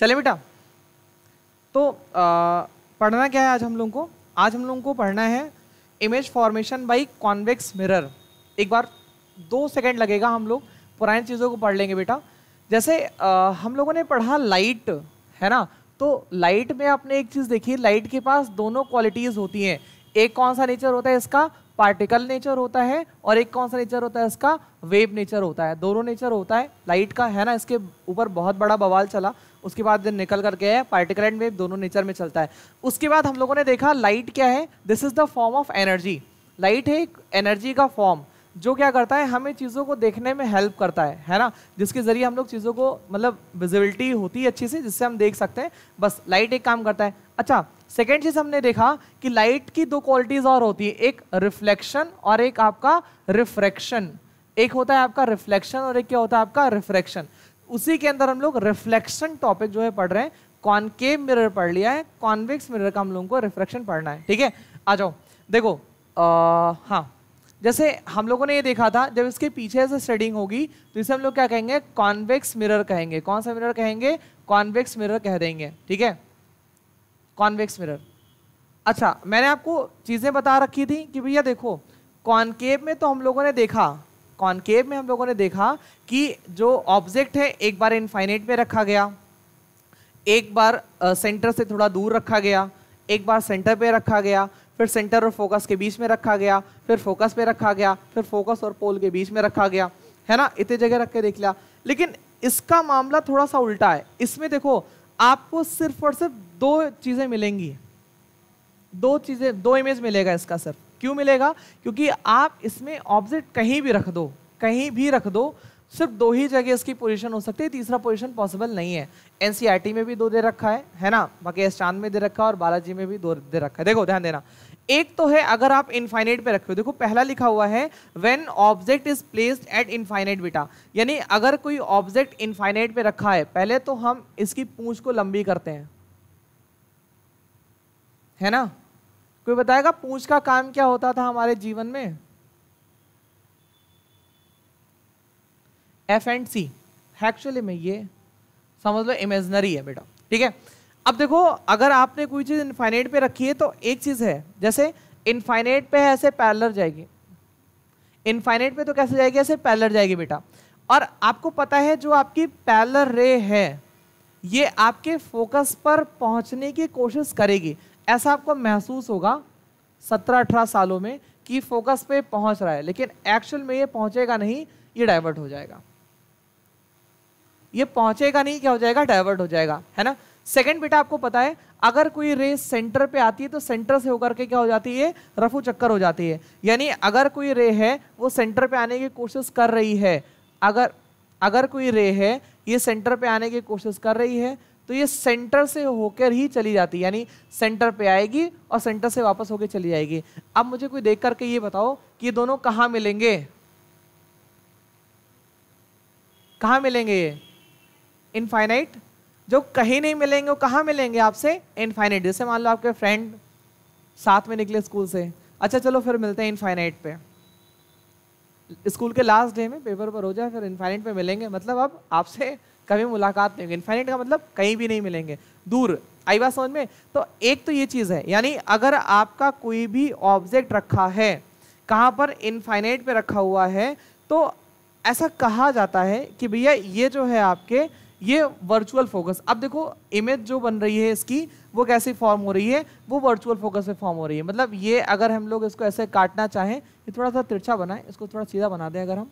चले बेटा तो आ, पढ़ना क्या है आज हम लोगों को आज हम लोगों को पढ़ना है image formation by convex mirror एक बार दो सेकंड लगेगा हम लोग पुरानी चीज़ों को पढ़ लेंगे बेटा जैसे आ, हम लोगों ने पढ़ा लाइट है ना तो लाइट में आपने एक चीज़ देखी लाइट के पास दोनों क्वालिटीज़ होती हैं एक कौन सा नेचर होता है इसका पार्टिकल नेचर होता है और एक कौन सा नेचर होता है इसका वेव नेचर होता है दोनों नेचर होता है लाइट का है ना इसके ऊपर बहुत बड़ा बवाल चला उसके बाद निकल करके है पार्टिकल एंड वेव दोनों नेचर में चलता है उसके बाद हम लोगों ने देखा लाइट क्या है this is the form of energy light है एक एनर्जी का फॉर्म जो क्या करता है हमें चीज़ों को देखने में हेल्प करता है है ना जिसके ज़रिए हम लोग चीज़ों को मतलब विजिबिलिटी होती है अच्छी से जिससे हम देख सकते हैं बस लाइट एक काम करता है अच्छा सेकेंड चीज़ हमने देखा कि लाइट की दो क्वालिटीज़ और होती है एक रिफ्लेक्शन और एक आपका रिफ्रैक्शन एक होता है आपका रिफ्लेक्शन और एक क्या होता है आपका रिफ्रैक्शन उसी के अंदर हम लोग रिफ्लेक्शन टॉपिक जो है पढ़ रहे हैं कॉनकेव मिरर पढ़ लिया है कॉन्वेक्स मिरर का हम लोगों को रिफ्लेक्शन पढ़ना है ठीक है आ जाओ देखो आ, हाँ जैसे हम लोगों ने ये देखा था जब इसके पीछे से स्टडिंग होगी तो इसे हम लोग क्या कहेंगे कॉन्वेक्स मिरर कहेंगे कौन सा मिरर कहेंगे कॉन्वेक्स मिरर कह देंगे ठीक है कॉन्वेक्स मिरर अच्छा मैंने आपको चीज़ें बता रखी थी कि भैया देखो कॉन्केव में तो हम लोगों ने देखा कॉन्केव में हम लोगों ने देखा कि जो ऑब्जेक्ट है एक बार इनफाइनेट में रखा गया एक बार सेंटर से थोड़ा दूर रखा गया एक बार सेंटर पे रखा गया फिर सेंटर और फोकस के बीच में रखा गया फिर फोकस पे रखा गया फिर फोकस और पोल के बीच में रखा गया है ना इतने जगह रख के देख लिया लेकिन इसका मामला थोड़ा सा उल्टा है इसमें देखो आपको सिर्फ और सिर्फ दो चीज़ें मिलेंगी दो चीज़ें दो इमेज मिलेगा इसका सिर्फ क्यों मिलेगा क्योंकि आप इसमें ऑब्जेक्ट कहीं भी रख दो कहीं भी रख दो सिर्फ दो ही जगह इसकी पोजीशन हो सकती है तीसरा पोजीशन पॉसिबल नहीं है एनसीईआरटी e में भी दो दे रखा है है ना बाकी एस चांद में दे रखा है और बालाजी में भी दो दे रखा है देखो ध्यान देना एक तो है अगर आप इनफाइनाइट पे रखे हो देखो पहला लिखा हुआ है when object is placed at infinite बेटा यानी अगर कोई ऑब्जेक्ट इनफाइनाइट पे रखा है पहले तो हम इसकी पूंछ को लंबी करते हैं है ना कोई बताएगा पूछ का काम क्या होता था हमारे जीवन में एफ एंड सी एक्चुअली में ये समझ लो इमेजनरी है बेटा ठीक है अब देखो अगर आपने कोई चीज़ इनफाइनेट पे रखी है तो एक चीज़ है जैसे इनफाइनेट पे ऐसे पैलर जाएगी इनफाइनेट पे तो कैसे जाएगी ऐसे पैलर जाएगी बेटा और आपको पता है जो आपकी पैलर रे है ये आपके फोकस पर पहुंचने की कोशिश करेगी ऐसा आपको महसूस होगा सत्रह अठारह सालों में कि फोकस पे पहुंच रहा है लेकिन एक्चुअल में ये पहुंचेगा नहीं ये डाइवर्ट हो जाएगा ये पहुंचेगा नहीं क्या हो जाएगा डाइवर्ट हो जाएगा है ना सेकंड बेटा आपको पता है अगर कोई रेस सेंटर पे आती है तो सेंटर से होकर के क्या हो जाती है रफू चक्कर हो जाती है यानी अगर कोई रे है वो सेंटर पे आने की कोशिश कर रही है अगर अगर कोई रे है ये सेंटर पे आने की कोशिश कर रही है तो ये सेंटर से होकर ही चली जाती है यानी सेंटर पे आएगी और सेंटर से वापस होकर चली जाएगी अब मुझे कोई देख करके ये बताओ कि ये दोनों कहाँ मिलेंगे कहाँ मिलेंगे ये इनफाइनाइट जो कहीं नहीं मिलेंगे वो कहाँ मिलेंगे आपसे इनफाइनाइट जैसे मान लो आपके फ्रेंड साथ में निकले स्कूल से अच्छा चलो फिर मिलते हैं इनफाइनाइट पे स्कूल के लास्ट डे में पेपर पर हो जाए फिर इनफाइनाइट पे मिलेंगे मतलब अब आपसे कभी मुलाकात नहीं होगी इन्फाइनिट का मतलब कहीं भी नहीं मिलेंगे दूर आई बात समझ में तो एक तो ये चीज़ है यानी अगर आपका कोई भी ऑब्जेक्ट रखा है कहाँ पर इनफाइनाइट पे रखा हुआ है तो ऐसा कहा जाता है कि भैया ये जो है आपके ये वर्चुअल फोकस अब देखो इमेज जो बन रही है इसकी वो कैसे फॉर्म हो रही है वो वर्चुअल फोकस में फॉर्म हो रही है मतलब ये अगर हम लोग इसको ऐसे काटना चाहें ये थोड़ा सा तिरछा बनाए इसको थोड़ा सीधा बना दें अगर हम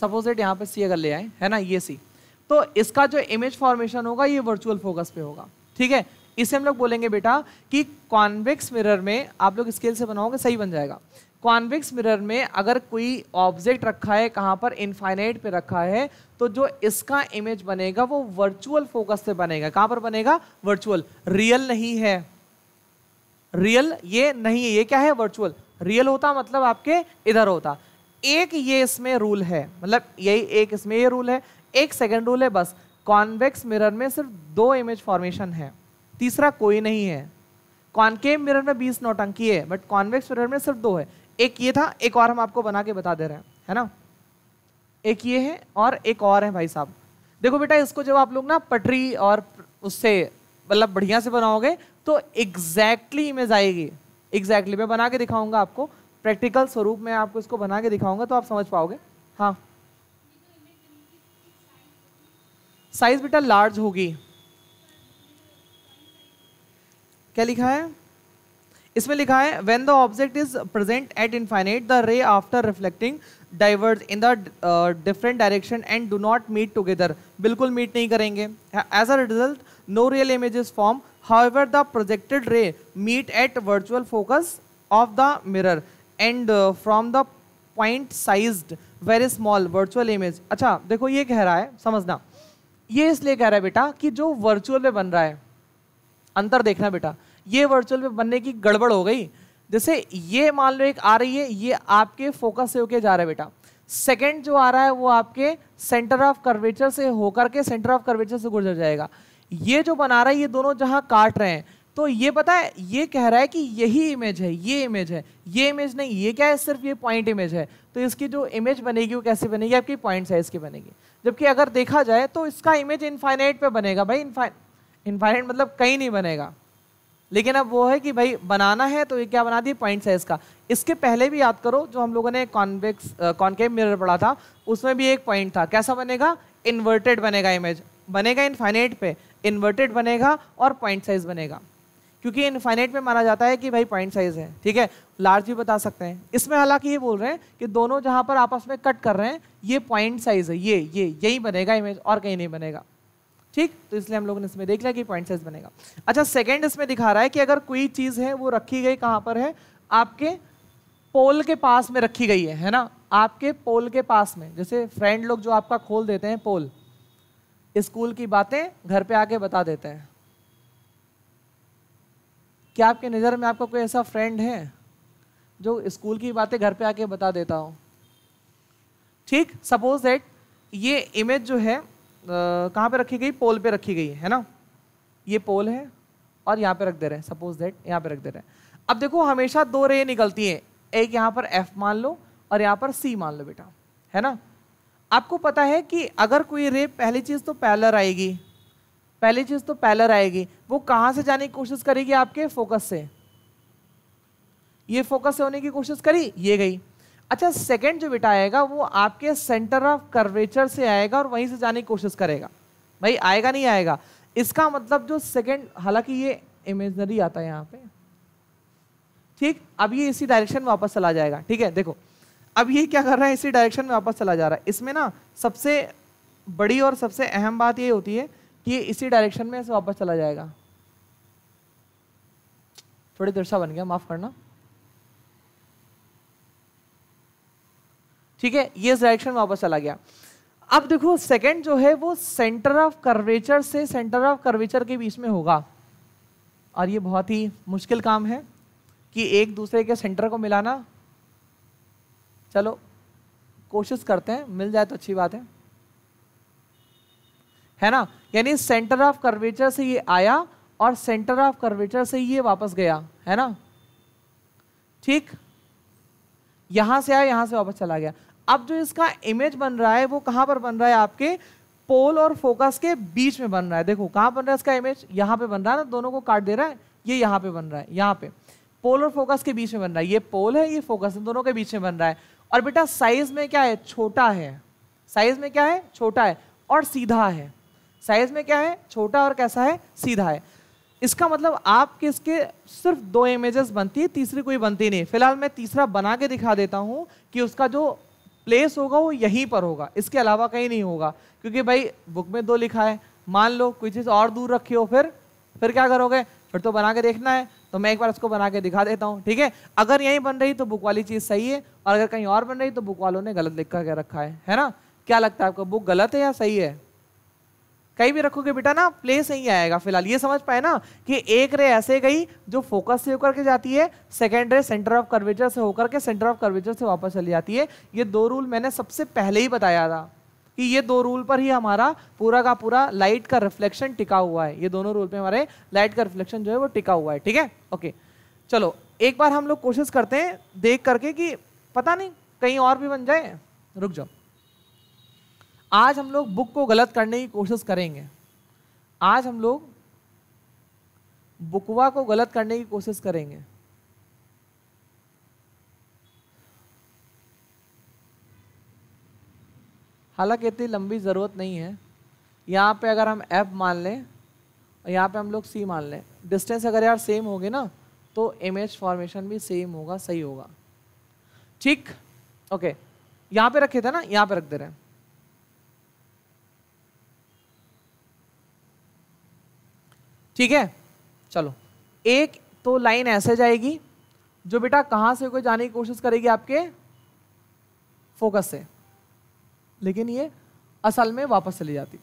सपोज इट यहाँ पे सी अगर ले आए है ना ये सी तो इसका जो इमेज फॉर्मेशन होगा ये वर्चुअल फोकस पे होगा ठीक है इसे हम लोग बोलेंगे बेटा कि कॉन्वेक्स मिरर में आप लोग स्केल से बनाओगे सही बन जाएगा कॉन्वेक्स मिरर में अगर कोई ऑब्जेक्ट रखा है कहाँ पर इनफाइनाइट पे रखा है तो जो इसका इमेज बनेगा वो वर्चुअल फोकस से बनेगा कहाँ पर बनेगा वर्चुअल रियल नहीं है रियल ये नहीं है ये क्या है वर्चुअल रियल होता मतलब आपके इधर होता एक ये इसमें रूल है मतलब यही एक इसमें ये रूल है एक सेकेंड रूल है बस कॉन्वेक्स मिरर में सिर्फ दो इमेज फॉर्मेशन है तीसरा कोई नहीं है कॉन्केव मिरर में बीस नोटंकी है बट कॉन्वेक्स मिरर में सिर्फ दो है एक ये था एक और हम आपको बना के बता दे रहे हैं है ना एक ये है और एक और है भाई साहब देखो बेटा इसको जब आप लोग ना पटरी और उससे मतलब बढ़िया से बनाओगे तो एग्जैक्टली exactly इमेज आएगी एग्जैक्टली exactly. मैं बना के दिखाऊंगा आपको प्रैक्टिकल स्वरूप में आपको इसको बना के दिखाऊंगा तो आप समझ पाओगे हाँ साइज बेटा लार्ज होगी क्या लिखा है इसमें लिखा है when the object is present at infinite the ray after reflecting diverge in the different direction and do not meet together बिल्कुल मीट नहीं करेंगे as a result no real image is form however the projected ray meet at virtual focus of the mirror and from the point size very small virtual image अच्छा देखो ये कह रहा है समझना ये इसलिए कह रहा है बेटा कि जो वर्चुअल में बन रहा है अंतर देखना बेटा ये वर्चुअल में बनने की गड़बड़ हो गई जैसे ये मान लो एक आ रही है ये आपके फोकस से होके जा रहा है बेटा सेकेंड जो आ रहा है वो आपके सेंटर ऑफ कर्वेचर से होकर के सेंटर ऑफ कर्वेचर से गुजर जाएगा ये जो बना रहा है ये दोनों जहाँ काट रहे हैं तो ये पता है ये कह रहा है कि यही इमेज है ये इमेज है ये इमेज नहीं ये क्या है सिर्फ ये पॉइंट इमेज है तो इसकी जो इमेज बनेगी वो कैसे बनेगी आपकी पॉइंट साइज की बनेगी जबकि अगर देखा जाए तो इसका इमेज इन्फाइनाइट पर बनेगा भाई इन्फाइनाइट मतलब कहीं नहीं बनेगा लेकिन अब वो है कि भाई बनाना है तो ये क्या बना दिए पॉइंट साइज का इसके पहले भी याद करो जो हम लोगों ने कॉन्वेक्स कॉन्केव मिरर पढ़ा था उसमें भी एक पॉइंट था कैसा बनेगा इन्वर्टेड बनेगा इमेज बनेगा इनफाइनाइट पे इन्वर्टेड बनेगा और पॉइंट साइज बनेगा क्योंकि इनफाइनाइट में माना जाता है कि भाई पॉइंट साइज है ठीक है लार्ज भी बता सकते हैं इसमें हालांकि ये बोल रहे हैं कि दोनों जहाँ पर आपस में कट कर रहे हैं ये पॉइंट साइज है ये ये यही बनेगा इमेज और कहीं नहीं बनेगा ठीक तो इसलिए हम लोगों ने इसमें देख लिया कि पॉइंट साइज बनेगा अच्छा सेकेंड इसमें दिखा रहा है कि अगर कोई चीज़ है वो रखी गई कहाँ पर है आपके पोल के पास में रखी गई है है ना आपके पोल के पास में जैसे फ्रेंड लोग जो आपका खोल देते हैं पोल स्कूल की बातें घर पे आके बता देते हैं क्या आपके नज़र में आपका कोई ऐसा फ्रेंड है जो स्कूल की बातें घर पे आके बता देता हो ठीक सपोज दैट ये इमेज जो है कहाँ पे रखी गई पोल पे रखी गई है ना ये पोल है और यहाँ पे रख दे रहे हैं सपोज दैट यहाँ पे रख दे रहे हैं अब देखो हमेशा दो रे निकलती हैं एक यहाँ पर एफ मान लो और यहाँ पर सी मान लो बेटा है ना आपको पता है कि अगर कोई रे पहली चीज़ तो पैलर आएगी पहली चीज़ तो पैलर आएगी वो कहाँ से जाने की कोशिश करेगी आपके फोकस से ये फोकस से होने की कोशिश करी ये गई अच्छा सेकंड जो बेटा आएगा वो आपके सेंटर ऑफ कर्वेचर से आएगा और वहीं से जाने की कोशिश करेगा भाई आएगा नहीं आएगा इसका मतलब जो सेकंड हालांकि ये इमेजनरी आता है यहाँ पे ठीक अब ये इसी डायरेक्शन में वापस चला जाएगा ठीक है देखो अब ये क्या कर रहा है इसी डायरेक्शन में वापस चला जा रहा है इसमें ना सबसे बड़ी और सबसे अहम बात ये होती है कि इसी डायरेक्शन में ऐसे वापस चला जाएगा थोड़ी देर सा बन गया माफ़ करना ठीक है ये डायरेक्शन वापस चला गया अब देखो सेकंड जो है वो सेंटर ऑफ कर्वेचर से सेंटर ऑफ कर्वेचर के बीच में होगा और ये बहुत ही मुश्किल काम है कि एक दूसरे के सेंटर को मिलाना चलो कोशिश करते हैं मिल जाए तो अच्छी बात है है ना यानी सेंटर ऑफ कर्वेचर से ये आया और सेंटर ऑफ कर्वेचर से ये वापस गया है ना ठीक यहां से आया यहां से वापस चला गया अब जो इसका इमेज बन रहा है वो कहां पर बन रहा है आपके पोल और फोकस के बीच में बन रहा है देखो कहां बन रहा है इसका इमेज यहां पे बन रहा है ना दोनों को काट दे रहा है ये यहाँ पे बन रहा है यहाँ पे पोल और फोकस के बीच में बन रहा है ये पोल है ये फोकस है दोनों के बीच में बन रहा है और बेटा साइज में क्या है छोटा है साइज में क्या है छोटा है और सीधा है साइज में क्या है छोटा और कैसा है सीधा है इसका मतलब आपके इसके सिर्फ दो इमेजेस बनती है तीसरी कोई बनती नहीं फिलहाल मैं तीसरा बना के दिखा देता हूँ कि उसका जो प्लेस होगा वो यहीं पर होगा इसके अलावा कहीं नहीं होगा क्योंकि भाई बुक में दो लिखा है मान लो कोई चीज़ और दूर रखी हो फिर फिर क्या करोगे फिर तो बना के देखना है तो मैं एक बार इसको बना के दिखा देता हूँ ठीक है अगर यहीं बन रही तो बुक वाली चीज़ सही है और अगर कहीं और बन रही तो बुक वालों ने गलत लिख कर रखा है है ना क्या लगता है आपको बुक गलत है या सही है कहीं भी रखोगे बेटा ना प्लेस नहीं आएगा फिलहाल ये समझ पाए ना कि एक रे ऐसे गई जो फोकस से होकर के जाती है सेकेंड रे सेंटर ऑफ कर्वेचर से होकर के सेंटर ऑफ कर्वेचर से वापस चली जाती है ये दो रूल मैंने सबसे पहले ही बताया था कि ये दो रूल पर ही हमारा पूरा का पूरा लाइट का रिफ्लेक्शन टिका हुआ है ये दोनों रूल पे हमारे लाइट का रिफ्लेक्शन जो है वो टिका हुआ है ठीक है ओके चलो एक बार हम लोग कोशिश करते हैं देख करके कि पता नहीं कहीं और भी बन जाए रुक जाओ आज हम लोग बुक को गलत करने की कोशिश करेंगे आज हम लोग बुकवा को गलत करने की कोशिश करेंगे हालांकि इतनी लंबी ज़रूरत नहीं है यहाँ पे अगर हम एफ मान लें और यहाँ पे हम लोग सी मान लें डिस्टेंस अगर यार सेम होगी ना तो इमेज फॉर्मेशन भी सेम होगा सही होगा ठीक ओके यहाँ पे रखे थे ना यहाँ पे रख दे रहे हैं ठीक है चलो एक तो लाइन ऐसे जाएगी जो बेटा कहाँ से कोई जाने की कोशिश करेगी आपके फोकस से लेकिन ये असल में वापस चली जाती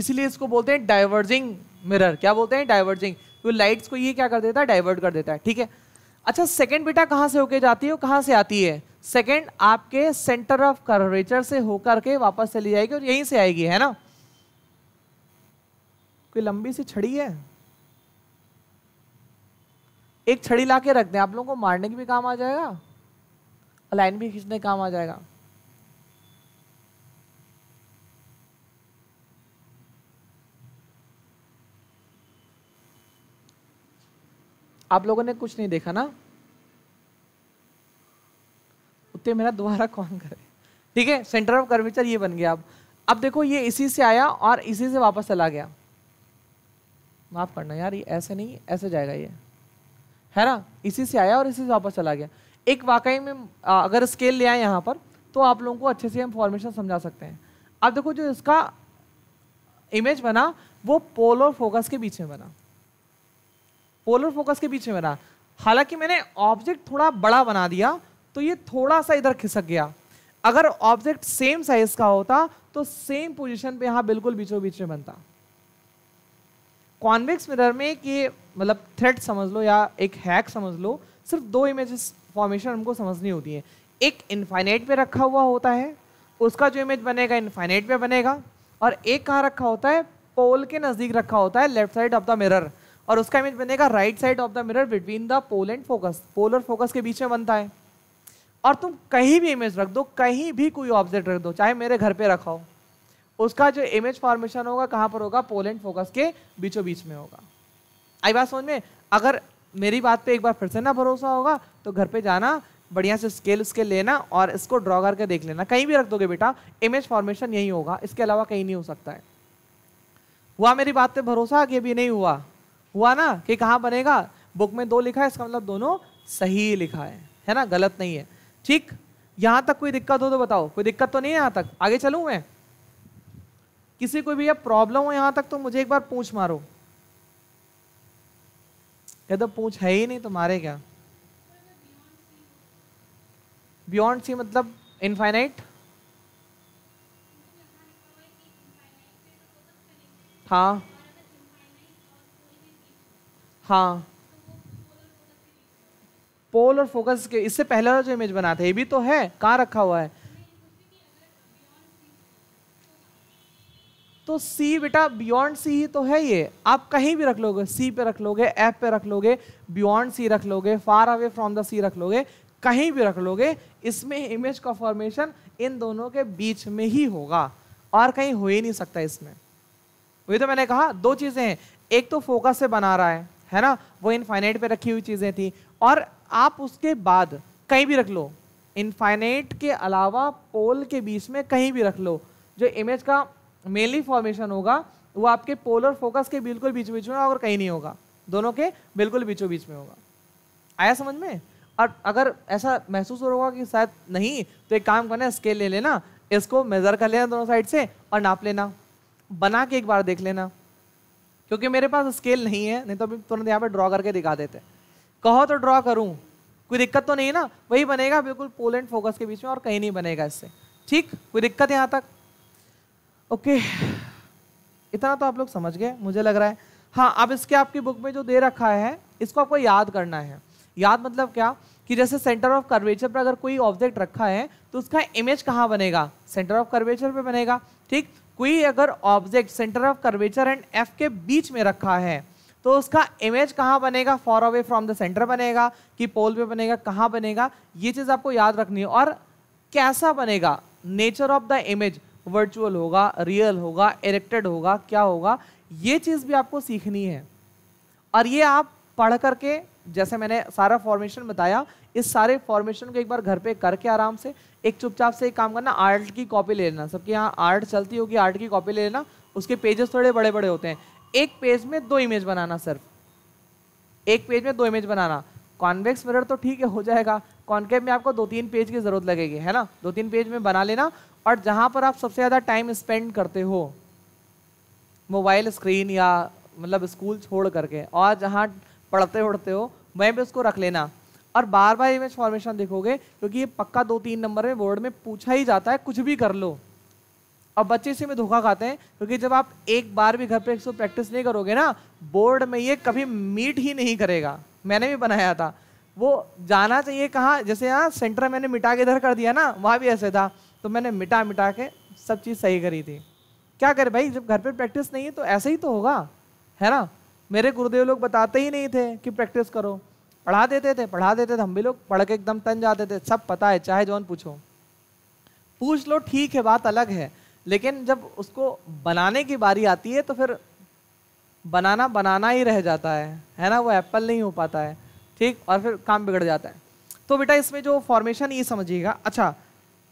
इसलिए इसको बोलते हैं डाइवर्जिंग मिरर क्या बोलते हैं डाइवर्जिंग तो लाइट्स को ये क्या कर देता है डाइवर्ट कर देता है ठीक है अच्छा सेकंड बेटा कहाँ से होके जाती है और कहाँ से आती है सेकंड आपके सेंटर ऑफ कर्वेचर से होकर के वापस चली जाएगी और यहीं से आएगी है ना कोई लंबी सी छड़ी है एक छड़ी ला के रख दें आप लोगों को मारने के भी काम आ जाएगा लाइन भी खींचने काम आ जाएगा आप लोगों ने कुछ नहीं देखा ना उतने मेरा दोबारा कौन करे ठीक है सेंटर ऑफ कर्वेचर ये बन गया अब अब देखो ये इसी से आया और इसी से वापस चला गया माफ़ करना यार ये ऐसे नहीं ऐसे जाएगा ये है ना इसी से आया और इसी से वापस चला गया एक वाकई में आ, अगर स्केल ले आए यहाँ पर तो आप लोगों को अच्छे से हम फॉर्मेशन समझा सकते हैं अब देखो जो इसका इमेज बना वो पोल और फोकस के बीच में बना पोल और फोकस के बीच में बना हालांकि मैंने ऑब्जेक्ट थोड़ा बड़ा बना दिया तो ये थोड़ा सा इधर खिसक गया अगर ऑब्जेक्ट सेम साइज का होता तो सेम पोजिशन पर यहाँ बिल्कुल बीचों बीच में बनता कॉन्वेक्स मिरर में एक ये मतलब थ्रेट समझ लो या एक हैक समझ लो सिर्फ दो इमेजेस फॉर्मेशन हमको समझनी होती है एक इन्फाइनाइट पे रखा हुआ होता है उसका जो इमेज बनेगा इन्फाइनाइट पे बनेगा और एक कहाँ रखा होता है पोल के नज़दीक रखा होता है left side of the mirror और उसका इमेज बनेगा right side of the mirror between the pole and focus pole और फोकस के बीच में बनता है और तुम कहीं भी इमेज रख दो कहीं भी कोई ऑब्जेक्ट रख दो चाहे मेरे घर पे रखा हो उसका जो इमेज फॉर्मेशन होगा कहाँ पर होगा पोलैंड फोकस के बीचों बीच में होगा आई बात समझ में अगर मेरी बात पे एक बार फिर से ना भरोसा होगा तो घर पे जाना बढ़िया से स्केल उसके लेना और इसको ड्रॉ करके देख लेना कहीं भी रख दोगे बेटा इमेज फॉर्मेशन यही होगा इसके अलावा कहीं नहीं हो सकता है हुआ मेरी बात पे भरोसा कि अभी नहीं हुआ हुआ ना कि कहाँ बनेगा बुक में दो लिखा है इसका मतलब दोनों सही लिखा है है ना गलत नहीं है ठीक यहाँ तक कोई दिक्कत हो तो बताओ कोई दिक्कत तो नहीं है यहाँ तक आगे चलूँ मैं किसी को भी प्रॉब्लम हो यहां तक तो मुझे एक बार पूछ मारो कहते तो पूछ है ही नहीं तुम्हारे क्या बियॉन्ड सी मतलब इनफाइनाइट हाँ हाँ पोल और फोकस के इससे पहला जो इमेज बना था ये भी तो है कहाँ रखा हुआ है तो सी बेटा बियॉन्ड सी ही तो है ये आप कहीं भी रख लोगे सी पे रख लोगे एफ पे रख लोगे बियॉन्ड सी रख लोगे far away from the C रख लोगे कहीं भी रख लोगे इसमें इमेज का फॉर्मेशन इन दोनों के बीच में ही होगा और कहीं हो ही नहीं सकता इसमें वही तो मैंने कहा दो चीज़ें हैं एक तो फोकस से बना रहा है है ना वो इनफाइनाइट पे रखी हुई चीज़ें थी और आप उसके बाद कहीं भी रख लो इनफाइनाइट के अलावा पोल के बीच में कहीं भी रख लो जो इमेज का मेनली फॉर्मेशन होगा वो आपके पोलर फोकस के बिल्कुल बीच बीच में और कहीं नहीं होगा दोनों के बिल्कुल बीचों बीच में होगा आया समझ में और अगर ऐसा महसूस हो रहा होगा कि शायद नहीं तो एक काम करना स्केल ले लेना इसको मेज़र कर लेना दोनों साइड से और नाप लेना बना के एक बार देख लेना क्योंकि मेरे पास स्केल नहीं है नहीं तो अभी तुरंत यहाँ पर ड्रॉ करके दिखा देते कहो तो ड्रॉ करूँ कोई दिक्कत तो नहीं ना वही बनेगा बिल्कुल पोल एंड फोकस के बीच में और कहीं नहीं बनेगा इससे ठीक कोई दिक्कत यहाँ तक ओके इतना तो आप लोग समझ गए मुझे लग रहा है हाँ अब इसके आपकी बुक में जो दे रखा है इसको आपको याद करना है याद मतलब क्या कि जैसे सेंटर ऑफ कर्वेचर पर अगर कोई ऑब्जेक्ट रखा है तो उसका इमेज कहाँ बनेगा सेंटर ऑफ कर्वेचर पे बनेगा ठीक कोई अगर object centre of curvature and F के बीच में रखा है तो उसका इमेज कहाँ बनेगा far away from the centre बनेगा कि पोल पे बनेगा कहाँ बनेगा ये चीज़ आपको याद रखनी है और कैसा बनेगा nature of the image virtual होगा रियल होगा एरेक्टेड होगा क्या होगा ये चीज़ भी आपको सीखनी है और ये आप पढ़ करके जैसे मैंने सारा फॉर्मेशन बताया इस सारे फॉर्मेशन को एक बार घर पे करके आराम से एक चुपचाप से एक काम करना आर्ट की कॉपी ले लेना सबके यहाँ आर्ट चलती होगी आर्ट की कॉपी ले लेना उसके पेजेस थोड़े बड़े बड़े होते हैं एक पेज में दो इमेज बनाना सिर्फ एक पेज में दो इमेज बनाना कॉन्वेक्स मिरर तो ठीक है हो जाएगा कॉन्केव में आपको दो तीन पेज की ज़रूरत लगेगी है ना दो तीन पेज में बना लेना और जहाँ पर आप सबसे ज़्यादा टाइम स्पेंड करते हो मोबाइल स्क्रीन या मतलब स्कूल छोड़ करके और जहाँ पढ़ते उड़ते हो वहीं पर उसको रख लेना और बार बार इमेज फॉर्मेशन देखोगे क्योंकि ये पक्का दो तीन नंबर में बोर्ड में पूछा ही जाता है कुछ भी कर लो और बच्चे इसी में धोखा खाते हैं क्योंकि जब आप एक बार भी घर पे इसको प्रैक्टिस नहीं करोगे ना बोर्ड में ये कभी मीट ही नहीं करेगा मैंने भी बनाया था वो जाना चाहिए कहाँ जैसे यहाँ सेंटर मैंने मिटा के इधर कर दिया ना वहाँ भी ऐसे था तो मैंने मिटा मिटा के सब चीज़ सही करी थी क्या करे भाई जब घर पे प्रैक्टिस नहीं है तो ऐसे ही तो होगा है ना मेरे गुरुदेव लोग बताते ही नहीं थे कि प्रैक्टिस करो पढ़ा देते थे पढ़ा देते थे हम भी लोग पढ़ के एकदम तन जाते थे सब पता है चाहे जौन पूछो पूछ लो ठीक है बात अलग है लेकिन जब उसको बनाने की बारी आती है तो फिर बनाना बनाना ही रह जाता है है ना वो एप्पल नहीं हो पाता है ठीक और फिर काम बिगड़ जाता है तो बेटा इसमें जो फॉर्मेशन ये e समझिएगा अच्छा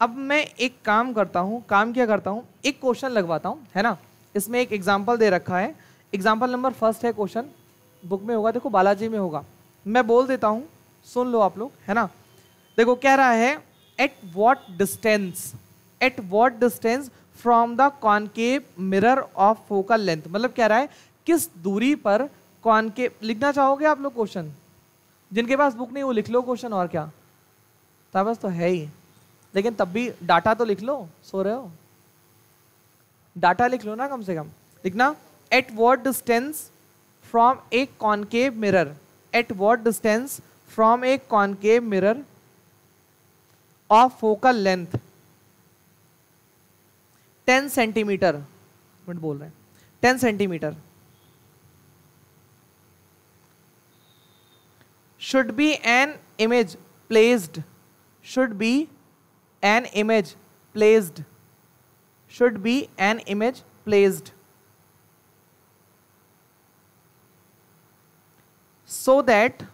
अब मैं एक काम करता हूँ काम क्या करता हूँ एक क्वेश्चन लगवाता हूँ है ना इसमें एक एग्जाम्पल दे रखा है एग्जाम्पल नंबर फर्स्ट है क्वेश्चन बुक में होगा देखो बालाजी में होगा मैं बोल देता हूँ सुन लो आप लोग है ना देखो कह रहा है at what distance at what distance from the concave mirror of focal length मतलब कह रहा है किस दूरी पर कॉनकेव लिखना चाहोगे आप लोग क्वेश्चन जिनके पास बुक नहीं वो लिख लो क्वेश्चन और क्या ताबस तो है ही लेकिन तब भी डाटा तो लिख लो सो रहे हो डाटा लिख लो ना कम से कम लिखना at what distance from a concave mirror at what distance from a concave mirror of focal length ten centimetre minute बोल रहे हैं ten centimetre should be an image placed should be an image placed should be an image placed so that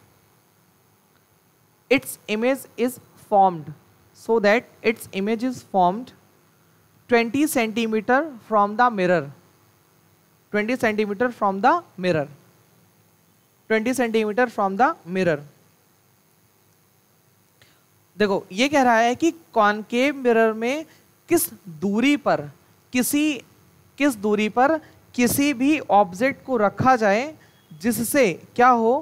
its image is formed so that its image is formed 20 centimeter from the mirror 20 centimeter from the mirror 20 centimeter from the mirror देखो ये कह रहा है कि concave mirror में किस दूरी पर किसी किस दूरी पर किसी भी ऑब्जेक्ट को रखा जाए जिससे क्या हो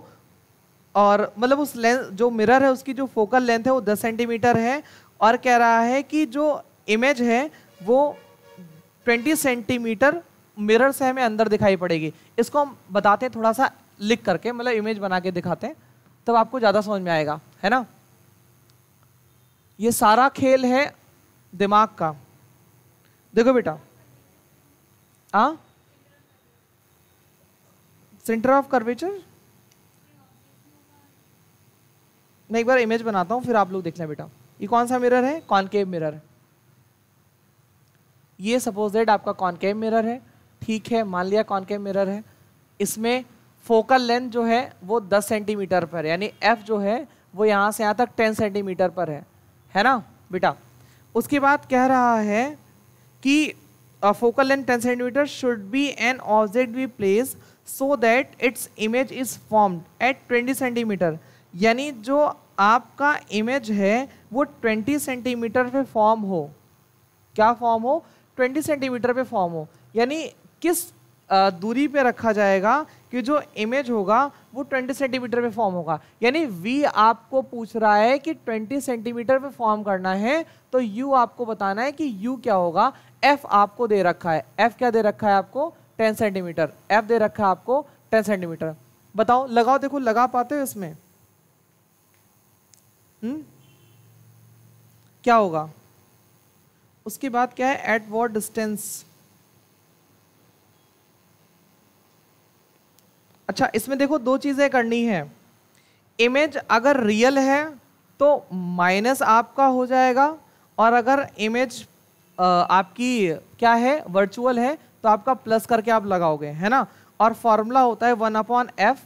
और मतलब उस लेंस जो मिरर है उसकी जो फोकल लेंथ है वो दस सेंटीमीटर है और कह रहा है कि जो इमेज है वो ट्वेंटी सेंटीमीटर मिरर से हमें अंदर दिखाई पड़ेगी इसको हम बताते हैं थोड़ा सा लिख करके मतलब इमेज बना के दिखाते हैं तब आपको ज़्यादा समझ में आएगा है ना ये सारा खेल है दिमाग का देखो बेटा आ सेंटर ऑफ कर्वेचर मैं एक बार इमेज बनाता हूँ फिर आप लोग देख लें बेटा ये कौन सा मिरर है कॉनकेव मिरर ये सपोज दैट आपका कॉनकेव मिरर है ठीक है मान लिया कॉनकेव मिरर है इसमें फोकल लेंथ जो है वो 10 सेंटीमीटर पर है यानी एफ जो है वो यहाँ से यहाँ तक 10 सेंटीमीटर पर है है ना बेटा उसके बाद कह रहा है कि focal length ten centimetre should be an object be place so that its image is formed at twenty centimetre यानी जो आपका इमेज है वो ट्वेंटी सेंटीमीटर पे फॉर्म हो क्या फॉर्म हो ट्वेंटी सेंटीमीटर पे फॉर्म हो यानी किस दूरी पे रखा जाएगा कि जो इमेज होगा वो 20 सेंटीमीटर पे फॉर्म होगा यानी V आपको पूछ रहा है कि 20 सेंटीमीटर पे फॉर्म करना है तो U आपको बताना है कि U क्या होगा F आपको दे रखा है F क्या दे रखा है आपको 10 सेंटीमीटर F दे रखा है आपको 10 सेंटीमीटर बताओ लगाओ देखो लगा पाते हो इसमें हुँ? हम्म? क्या होगा उसके बाद क्या है एट वॉट डिस्टेंस अच्छा इसमें देखो दो चीज़ें करनी है इमेज अगर रियल है तो माइनस आपका हो जाएगा और अगर इमेज आपकी क्या है वर्चुअल है तो आपका प्लस करके आप लगाओगे है ना और फॉर्मूला होता है वन अपॉन एफ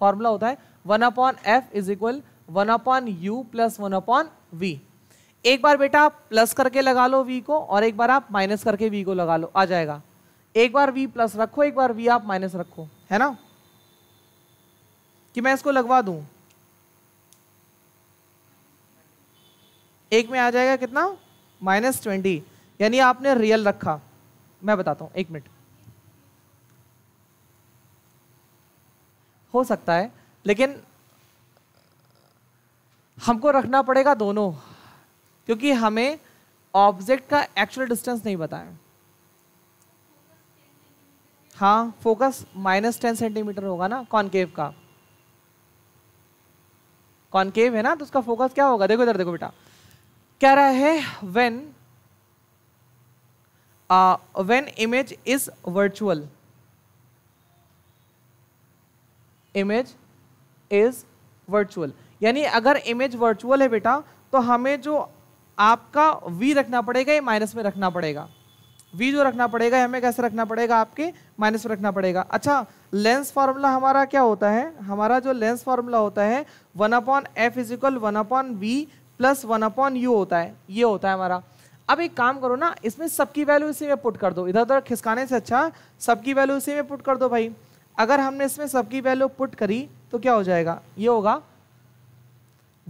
फॉर्मूला होता है one upon F is equal one upon you plus one upon V एक बार बेटा आप प्लस करके लगा लो वी को और एक बार आप माइनस करके वी को लगा लो आ जाएगा एक बार वी प्लस रखो एक बार वी आप माइनस रखो है ना कि मैं इसको लगवा दूं एक में आ जाएगा कितना माइनस ट्वेंटी यानी आपने रियल रखा मैं बताता हूं एक मिनट हो सकता है लेकिन हमको रखना पड़ेगा दोनों क्योंकि हमें ऑब्जेक्ट का एक्चुअल डिस्टेंस नहीं पता है हाँ फोकस माइनस टेन सेंटीमीटर होगा ना कॉन्केव का कॉनकेव है ना तो उसका फोकस क्या होगा देखो इधर देखो बेटा कह रहा है when when image is virtual image is virtual यानी अगर इमेज वर्चुअल है बेटा तो हमें जो आपका वी रखना पड़ेगा ये माइनस में रखना पड़ेगा वी जो रखना पड़ेगा हमें कैसे रखना पड़ेगा आपके माइनस में रखना पड़ेगा अच्छा लेंस फार्मूला हमारा क्या होता है हमारा जो लेंस फार्मूला होता है one upon F is equal one upon V plus one upon U होता है ये होता है हमारा अब एक काम करो ना इसमें सबकी वैल्यू इसी में पुट कर दो इधर उधर खिसकाने से अच्छा सबकी वैल्यू इसी में पुट कर दो भाई अगर हमने इसमें सबकी वैल्यू पुट करी तो क्या हो जाएगा ये होगा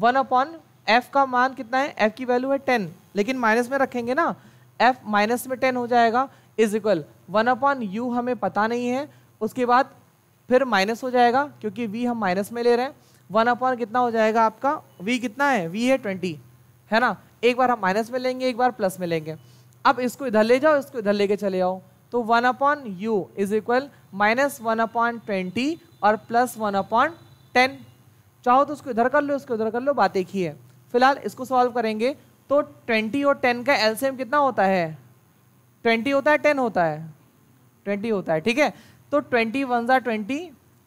वन अपॉन एफ का मान कितना है एफ की वैल्यू है टेन लेकिन माइनस में रखेंगे ना एफ माइनस में टेन हो जाएगा is equal one upon U हमें पता नहीं है उसके बाद फिर माइनस हो जाएगा क्योंकि वी हम माइनस में ले रहे हैं वन अपॉन कितना हो जाएगा आपका वी कितना है वी है ट्वेंटी है ना एक बार हम माइनस में लेंगे एक बार प्लस में लेंगे अब इसको इधर ले जाओ इसको इधर लेके चले जाओ तो one upon U is equal minus one upon twenty और प्लस वन अपॉन टेन चाहो तो उसको इधर कर लो उसको इधर कर लो बात एक ही है फिलहाल इसको सॉल्व करेंगे तो 20 और 10 का एलसीएम कितना होता है 20 होता है 10 होता है 20 होता है ठीक है तो 20 वन ज़ा ट्वेंटी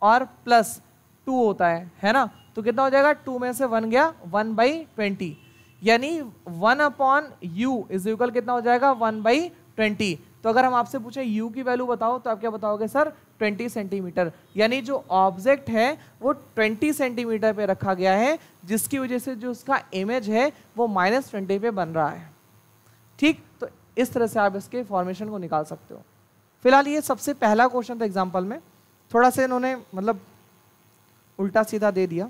और प्लस टू होता है है ना तो कितना हो जाएगा टू में से वन गया वन बाई ट्वेंटी यानी one upon U is equal कितना हो जाएगा वन बाई ट्वेंटी तो अगर हम आपसे पूछें यू की वैल्यू बताओ तो आप क्या बताओगे सर 20 सेंटीमीटर यानी जो ऑब्जेक्ट है वो 20 सेंटीमीटर पे रखा गया है जिसकी वजह से जो उसका इमेज है वो माइनस ट्वेंटी पे बन रहा है ठीक तो इस तरह से आप इसके फॉर्मेशन को निकाल सकते हो फिलहाल ये सबसे पहला क्वेश्चन था एग्जाम्पल में थोड़ा सा इन्होंने मतलब उल्टा सीधा दे दिया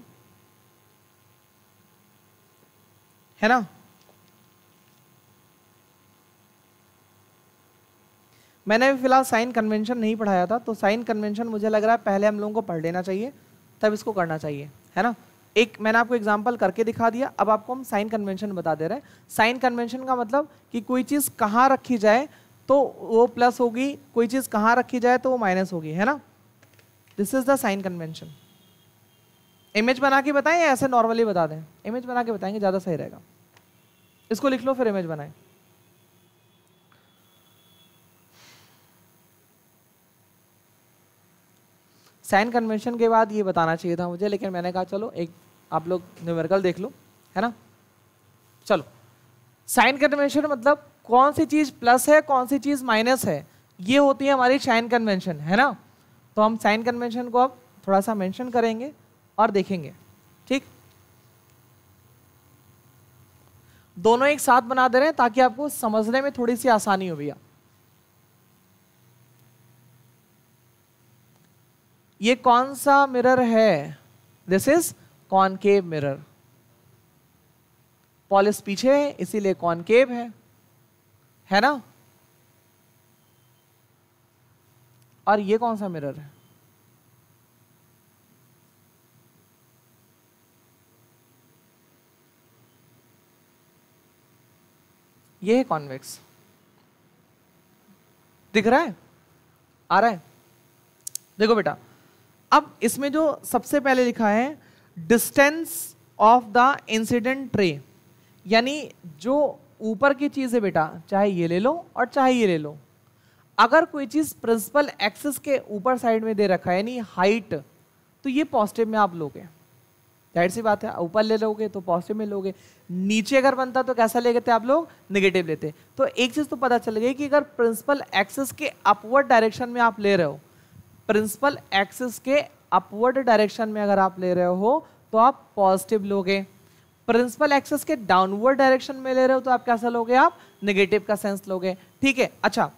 है ना मैंने अभी फिलहाल साइन कन्वेंशन नहीं पढ़ाया था तो साइन कन्वेंशन मुझे लग रहा है पहले हम लोगों को पढ़ लेना चाहिए तब इसको करना चाहिए है ना एक मैंने आपको एग्जाम्पल करके दिखा दिया अब आपको हम साइन कन्वेंशन बता दे रहे हैं साइन कन्वेंशन का मतलब कि कोई चीज़ कहाँ रखी जाए तो वो प्लस होगी कोई चीज़ कहाँ रखी जाए तो वो माइनस होगी है ना this is the sign convention image बना के बताएं या ऐसे नॉर्मली बता दें इमेज बना के बताएंगे ज़्यादा सही रहेगा इसको लिख लो फिर इमेज बनाएं साइन कन्वेंशन के बाद ये बताना चाहिए था मुझे लेकिन मैंने कहा चलो एक आप लोग न्यूमेरिकल देख लो है ना चलो साइन कन्वेंशन मतलब कौन सी चीज़ प्लस है कौन सी चीज़ माइनस है ये होती है हमारी साइन कन्वेंशन है ना तो हम साइन कन्वेंशन को अब थोड़ा सा मेंशन करेंगे और देखेंगे ठीक दोनों एक साथ बना दे रहे हैं ताकि आपको समझने में थोड़ी सी आसानी हो भैया ये कौन सा मिरर है this is concave mirror polish पीछे है इसीलिए कॉनकेव है है ना और ये कौन सा मिरर है ये है कॉन्वेक्स दिख रहा है आ रहा है देखो बेटा अब इसमें जो सबसे पहले लिखा है distance of the incident ray यानी जो ऊपर की चीज़ है बेटा चाहे ये ले लो और चाहे ये ले लो अगर कोई चीज़ प्रिंसिपल एक्सेस के ऊपर साइड में दे रखा है यानी हाइट तो ये पॉजिटिव में आप लोगे जाहिर सी बात है ऊपर ले लोगे तो पॉजिटिव में लोगे नीचे अगर बनता तो कैसा ले लेते आप लोग निगेटिव लेते तो एक चीज़ तो पता चल गई कि अगर प्रिंसिपल एक्सेस के अपवर्ड डायरेक्शन में आप ले रहे हो प्रिंसिपल एक्सिस के अपवर्ड डायरेक्शन में अगर आप ले रहे हो तो आप पॉजिटिव लोगे प्रिंसिपल एक्सिस के डाउनवर्ड डायरेक्शन में ले रहे हो तो आप कैसा लोगे आप नेगेटिव का सेंस लोगे ठीक है अच्छा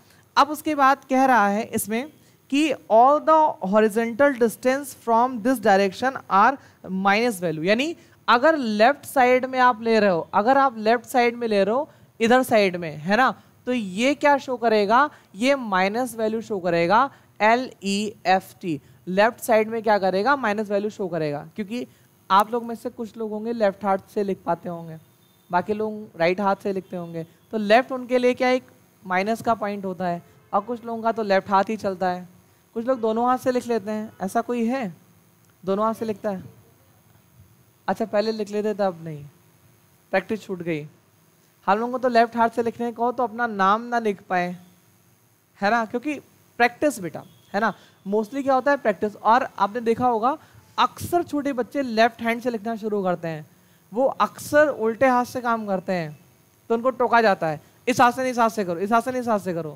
अब उसके बाद कह रहा है इसमें कि all the horizontal distance from this direction are minus value यानी अगर लेफ्ट साइड में आप ले रहे हो अगर आप लेफ्ट साइड में ले रहे हो इधर साइड में है ना तो ये क्या शो करेगा ये माइनस वैल्यू शो करेगा L E F T left side में क्या करेगा माइनस वैल्यू शो करेगा क्योंकि आप लोग में से कुछ लोग होंगे लेफ्ट हाथ से लिख पाते होंगे बाकी लोग राइट हाथ से लिखते होंगे तो लेफ्ट उनके लिए क्या एक माइनस का पॉइंट होता है और कुछ लोगों का तो लेफ्ट हाथ ही चलता है कुछ लोग दोनों हाथ से लिख लेते हैं ऐसा कोई है दोनों हाथ से लिखता है अच्छा पहले लिख लेते थे अब नहीं प्रैक्टिस छूट गई हम लोगों को तो लेफ्ट हाथ से लिखने को तो अपना नाम ना लिख पाए है ना क्योंकि प्रैक्टिस बेटा है ना मोस्टली क्या होता है प्रैक्टिस और आपने देखा होगा अक्सर छोटे बच्चे लेफ्ट हैंड से लिखना शुरू करते हैं वो अक्सर उल्टे हाथ से काम करते हैं तो उनको टोका जाता है इस हाथ से नहीं हाथ से करो इस हाथ से नहीं हाथ से करो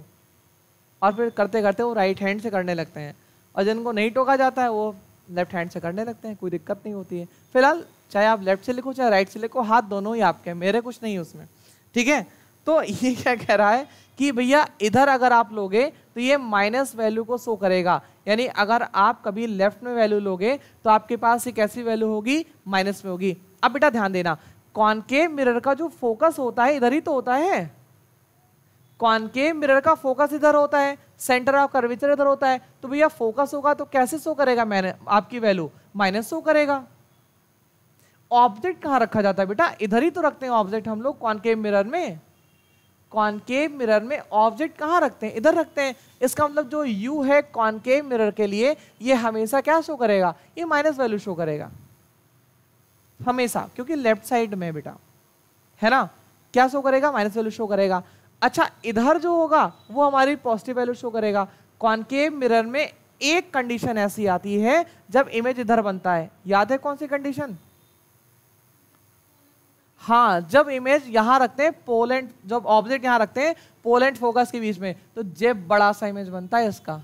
और फिर करते करते वो राइट हैंड से करने लगते हैं और जिनको नहीं टोका जाता है वो लेफ्ट हैंड से करने लगते हैं कोई दिक्कत नहीं होती है फिलहाल चाहे आप लेफ्ट से लिखो चाहे राइट से लिखो हाथ दोनों ही आपके हैं मेरे कुछ नहीं है उसमें ठीक है तो ये क्या कह रहा है कि भैया इधर अगर आप लोगे तो ये माइनस वैल्यू को शो करेगा यानी अगर आप कभी लेफ्ट में वैल्यू लोगे तो आपके पास एक ऐसी वैल्यू होगी माइनस में होगी अब बेटा ध्यान देना के मिरर का जो फोकस होता है इधर ही तो होता है के मिरर का फोकस इधर होता है सेंटर ऑफ कर्वेचर इधर होता है तो भैया फोकस होगा तो कैसे शो करेगा मैंने आपकी वैल्यू माइनस शो करेगा ऑब्जेक्ट कहाँ रखा जाता है बेटा इधर ही तो रखते हैं ऑब्जेक्ट हम लोग कॉनकेव मिरर में कॉनकेव मिरर में ऑब्जेक्ट कहाँ रखते हैं इधर रखते हैं इसका मतलब जो यू है कॉनकेव मिरर के लिए ये हमेशा क्या शो करेगा ये माइनस वैल्यू शो करेगा हमेशा क्योंकि लेफ्ट साइड में बेटा है ना क्या शो करेगा माइनस वैल्यू शो करेगा अच्छा इधर जो होगा वो हमारी पॉजिटिव वैल्यू शो करेगा कॉन्केव मिरर में एक कंडीशन ऐसी आती है जब इमेज इधर बनता है याद है कौन सी कंडीशन हाँ जब इमेज यहाँ रखते हैं पोलेंट जब ऑब्जेक्ट यहाँ रखते हैं पोलेंट फोकस के बीच में तो जेब बड़ा सा इमेज बनता है इसका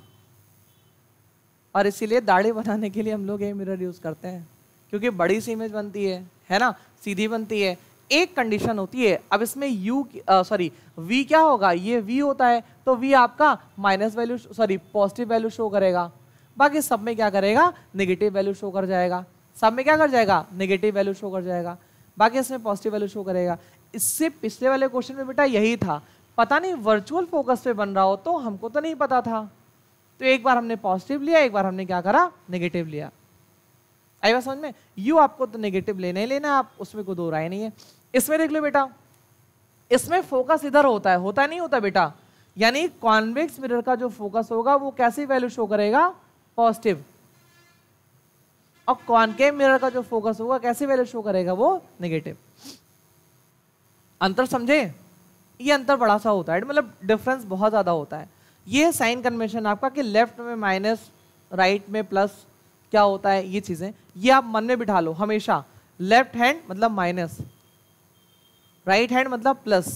और इसीलिए दाढ़ी बनाने के लिए हम लोग ये मिरर यूज़ करते हैं क्योंकि बड़ी सी इमेज बनती है है ना सीधी बनती है एक कंडीशन होती है अब इसमें यू सॉरी वी क्या होगा ये वी होता है तो वी आपका minus value sorry positive value show करेगा बाकी सब में क्या करेगा नेगेटिव वैल्यू शो कर जाएगा सब में क्या कर जाएगा नेगेटिव वैल्यू शो कर जाएगा बाकी इसमें पॉजिटिव वैल्यू शो करेगा इससे पिछले वाले क्वेश्चन में बेटा यही था पता नहीं वर्चुअल फोकस पे बन रहा हो तो हमको तो नहीं पता था तो एक बार हमने पॉजिटिव लिया एक बार हमने क्या करा नेगेटिव लिया आई बात समझ में यू आपको तो नेगेटिव लेना ही लेना आप उसमें कोई दो राय नहीं है इसमें देख लो बेटा इसमें फोकस इधर होता है होता नहीं होता बेटा यानी कॉन्वेक्स मिरर का जो फोकस होगा वो कैसी वैल्यू शो करेगा पॉजिटिव और कॉनकेव मिरर का जो फोकस होगा कैसे वैल्यू शो करेगा वो नेगेटिव अंतर समझे ये अंतर बड़ा सा होता है मतलब डिफरेंस बहुत ज़्यादा होता है ये साइन कन्वेंशन आपका कि लेफ्ट में माइनस राइट में प्लस क्या होता है ये चीज़ें ये आप मन में बिठा लो हमेशा लेफ्ट हैंड मतलब माइनस राइट हैंड मतलब प्लस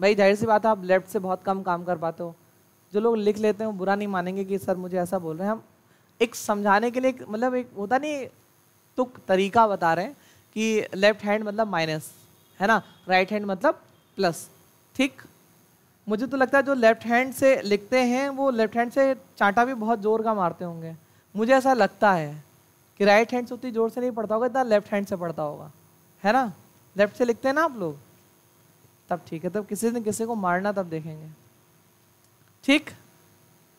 भाई जाहिर सी बात है आप लेफ्ट से बहुत कम काम कर पाते हो जो लोग लिख लेते हैं वो बुरा नहीं मानेंगे कि सर मुझे ऐसा बोल रहे हैं हम एक समझाने के लिए मतलब एक होता नहीं तो तरीका बता रहे हैं कि लेफ्ट हैंड मतलब माइनस है ना राइट हैंड मतलब प्लस ठीक मुझे तो लगता है जो लेफ्ट हैंड से लिखते हैं वो लेफ्ट हैंड से चांटा भी बहुत ज़ोर का मारते होंगे मुझे ऐसा लगता है कि राइट हैंड से उतनी ज़ोर से नहीं पढ़ता होगा इतना लेफ्ट हैंड से पढ़ता होगा है ना लेफ्ट से लिखते हैं ना आप लोग तब ठीक है तब किसी ने किसी को मारना तब देखेंगे ठीक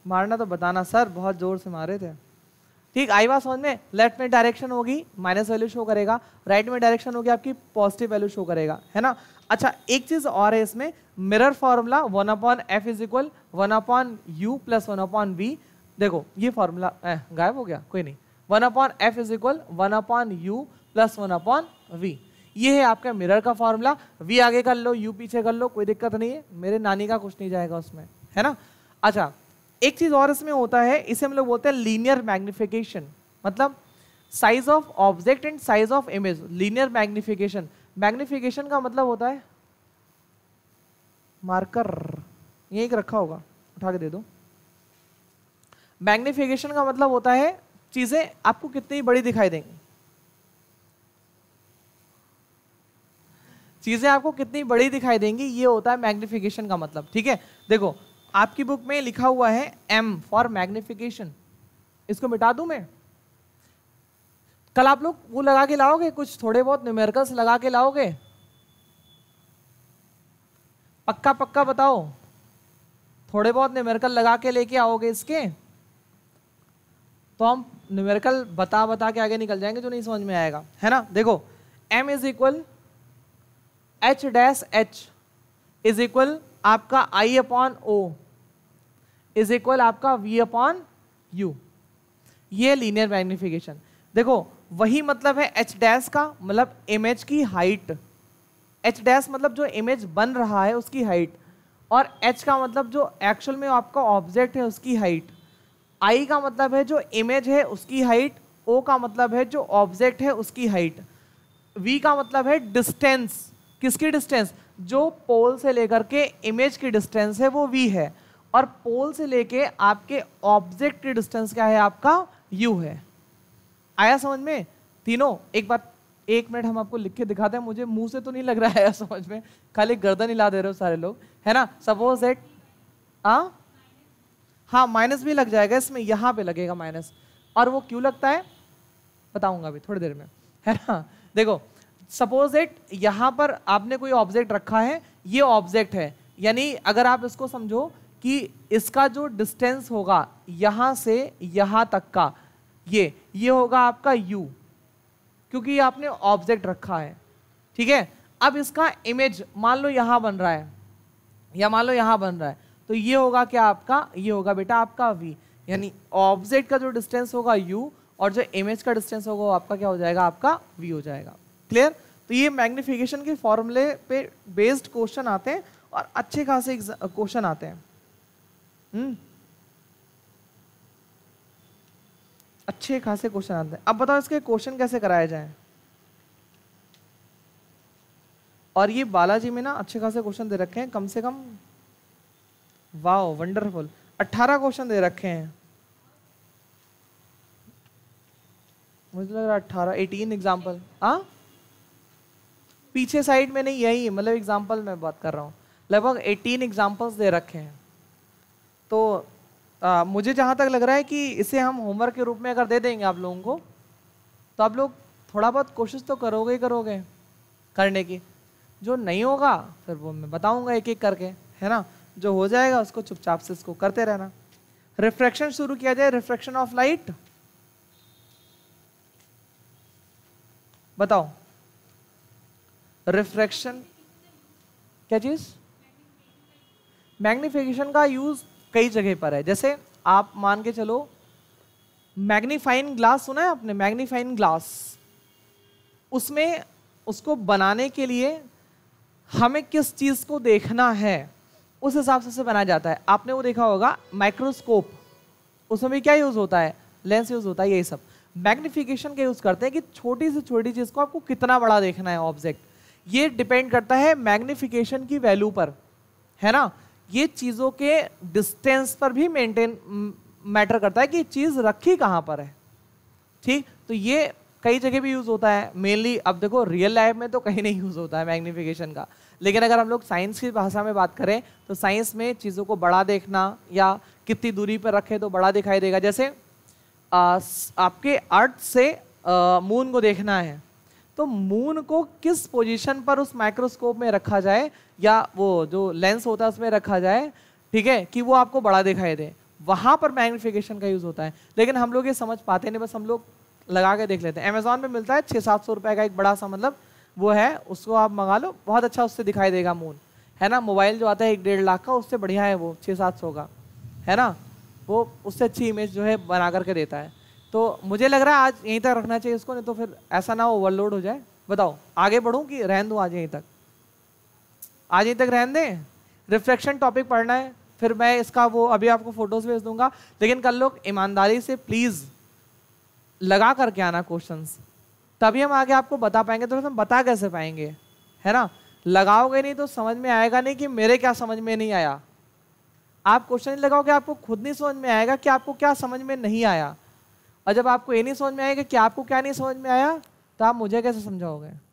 मारना तो बताना सर बहुत ज़ोर से मारे थे ठीक आई बात समझ में लेफ्ट में डायरेक्शन होगी माइनस वैल्यू शो करेगा राइट में डायरेक्शन होगी आपकी पॉजिटिव वैल्यू शो करेगा है ना अच्छा एक चीज और है इसमें mirror formula one upon F is equal one upon you plus one upon v देखो ये फॉर्मूला गायब हो गया कोई नहीं one upon F is equal one upon you plus one upon v ये है आपका मिरर का फॉर्मूला वी आगे कर लो यू पीछे कर लो कोई दिक्कत नहीं है मेरे नानी का कुछ नहीं जाएगा उसमें है ना अच्छा एक चीज़ और इसमें होता है इसे हम लोग बोलते हैं लीनियर मैग्निफिकेशन मतलब size of object and size of image linear magnification magnification का मतलब होता है मार्कर ये एक रखा होगा उठा के दे दो मैग्निफिकेशन का मतलब होता है चीज़ें आपको कितनी बड़ी दिखाई देंगी चीज़ें आपको कितनी बड़ी दिखाई देंगी ये होता है मैग्निफिकेशन का मतलब ठीक है देखो आपकी बुक में लिखा हुआ है एम फॉर मैग्निफिकेशन इसको मिटा दूं मैं कल आप लोग वो लगा के लाओगे कुछ थोड़े बहुत न्यूमेरिकल्स लगा के लाओगे पक्का पक्का बताओ थोड़े बहुत न्यूमेरिकल लगा के लेके आओगे इसके तो हम न्यूमेरिकल बता बता के आगे निकल जाएंगे जो नहीं समझ में आएगा है ना देखो m is equal h dash h is equal आपका i upon o is equal आपका वी अपॉन यू ये लीनियर मैग्निफिकेशन देखो वही मतलब है एच डैश का मतलब इमेज की हाइट एच डैश मतलब जो इमेज बन रहा है उसकी हाइट और एच का मतलब जो एक्चुअल में आपका ऑब्जेक्ट है उसकी हाइट आई का मतलब है जो इमेज है उसकी हाइट ओ का मतलब है जो ऑब्जेक्ट है उसकी हाइट वी का मतलब है डिस्टेंस किसकी डिस्टेंस जो पोल से लेकर के इमेज की डिस्टेंस है वो वी है और पोल से लेके आपके ऑब्जेक्ट की डिस्टेंस क्या है आपका यू है आया समझ में तीनों एक बार एक मिनट हम आपको लिख के दिखाते हैं मुझे मुंह से तो नहीं लग रहा है समझ में खाली गर्दन हिला दे रहे हो सारे लोग है ना सपोज एट आ हाँ माइनस भी लग जाएगा इसमें यहाँ पे लगेगा माइनस और वो क्यों लगता है बताऊंगा अभी थोड़ी देर में है ना देखो सपोज इट यहाँ पर आपने कोई ऑब्जेक्ट रखा है ये ऑब्जेक्ट है यानी अगर आप इसको समझो कि इसका जो डिस्टेंस होगा यहाँ से यहाँ तक का ये ये होगा आपका u क्योंकि ये आपने ऑब्जेक्ट रखा है ठीक है अब इसका इमेज मान लो यहाँ बन रहा है या मान लो यहाँ बन रहा है तो ये होगा क्या आपका ये होगा बेटा आपका v यानी ऑब्जेक्ट का जो डिस्टेंस होगा u और जो इमेज का डिस्टेंस होगा वो आपका क्या हो जाएगा आपका v हो जाएगा क्लियर तो ये मैग्निफिकेशन के फॉर्मूले पे बेस्ड क्वेश्चन आते हैं और अच्छे खासे क्वेश्चन आते हैं हम्म अच्छे खासे क्वेश्चन आते हैं अब बताओ इसके क्वेश्चन कैसे कराए जाए और ये बालाजी में ना अच्छे खासे क्वेश्चन दे रखे हैं कम से कम वाह वंडरफुल अट्ठारह क्वेश्चन दे रखे हैं मुझे लग रहा है अट्ठारह एटीन एग्जाम्पल हाँ पीछे साइड में नहीं यही मतलब एग्जाम्पल मैं बात कर रहा हूँ लगभग एटीन एग्जाम्पल्स दे रखे हैं तो आ, मुझे जहाँ तक लग रहा है कि इसे हम होमवर्क के रूप में अगर दे देंगे आप लोगों को तो आप लोग थोड़ा बहुत कोशिश तो करोगे ही करोगे करने की जो नहीं होगा फिर वो मैं बताऊँगा एक एक करके है ना जो हो जाएगा उसको चुपचाप से इसको करते रहना रिफ्रैक्शन शुरू किया जाए रिफ्रैक्शन ऑफ लाइट बताओ रिफ्रैक्शन क्या चीज़ मैग्निफिकेशन का यूज़ कई जगह पर है जैसे आप मान के चलो मैग्नीफाइन ग्लास सुना है आपने मैग्नीफाइन ग्लास उसमें उसको बनाने के लिए हमें किस चीज़ को देखना है उस हिसाब से बनाया जाता है आपने वो देखा होगा माइक्रोस्कोप उसमें भी क्या यूज़ होता है लेंस यूज़ होता है यही सब मैग्निफिकेशन का यूज़ करते हैं कि छोटी से छोटी चीज़ को आपको कितना बड़ा देखना है ऑब्जेक्ट ये डिपेंड करता है मैग्निफिकेशन की वैल्यू पर है ना ये चीज़ों के डिस्टेंस पर भी मेंटेन मैटर करता है कि चीज़ रखी कहाँ पर है ठीक तो ये कई जगह भी यूज़ होता है मेनली अब देखो रियल लाइफ में तो कहीं नहीं यूज़ होता है मैग्निफिकेशन का लेकिन अगर हम लोग साइंस की भाषा में बात करें तो साइंस में चीज़ों को बड़ा देखना या कितनी दूरी पर रखें तो बड़ा दिखाई देगा जैसे आ, आपके अर्थ से मून को देखना है तो मून को किस पोजीशन पर उस माइक्रोस्कोप में रखा जाए या वो जो लेंस होता है उसमें रखा जाए ठीक है कि वो आपको बड़ा दिखाई दे वहाँ पर मैग्निफिकेशन का यूज़ होता है लेकिन हम लोग ये समझ पाते नहीं बस हम लोग लगा के देख लेते हैं अमेजोन पे मिलता है छः सात सौ रुपये का एक बड़ा सा मतलब वो है उसको आप मंगा लो बहुत अच्छा उससे दिखाई देगा मून है ना मोबाइल जो आता है एक डेढ़ लाख का उससे बढ़िया है वो छः सात सौ का है ना वो उससे अच्छी इमेज जो है बना करके देता है तो मुझे लग रहा है आज यहीं तक रखना चाहिए इसको नहीं तो फिर ऐसा ना ओवरलोड हो जाए बताओ आगे बढ़ूँ कि रहन दूँ आज यहीं तक आज यहीं तक रहन दें रिफ्लेक्शन टॉपिक पढ़ना है फिर मैं इसका वो अभी आपको फोटोज भेज दूंगा लेकिन कल लोग ईमानदारी से प्लीज़ लगा करके आना क्वेश्चन तभी हम आगे आपको बता पाएंगे तो हम बता कैसे पाएंगे है ना लगाओगे नहीं तो समझ में आएगा नहीं कि मेरे क्या समझ में नहीं आया आप क्वेश्चन लगाओगे आपको खुद नहीं समझ में आएगा कि आपको क्या समझ में नहीं आया और जब आपको ये नहीं समझ में आएगा कि आपको क्या नहीं समझ में आया तो आप मुझे कैसे समझाओगे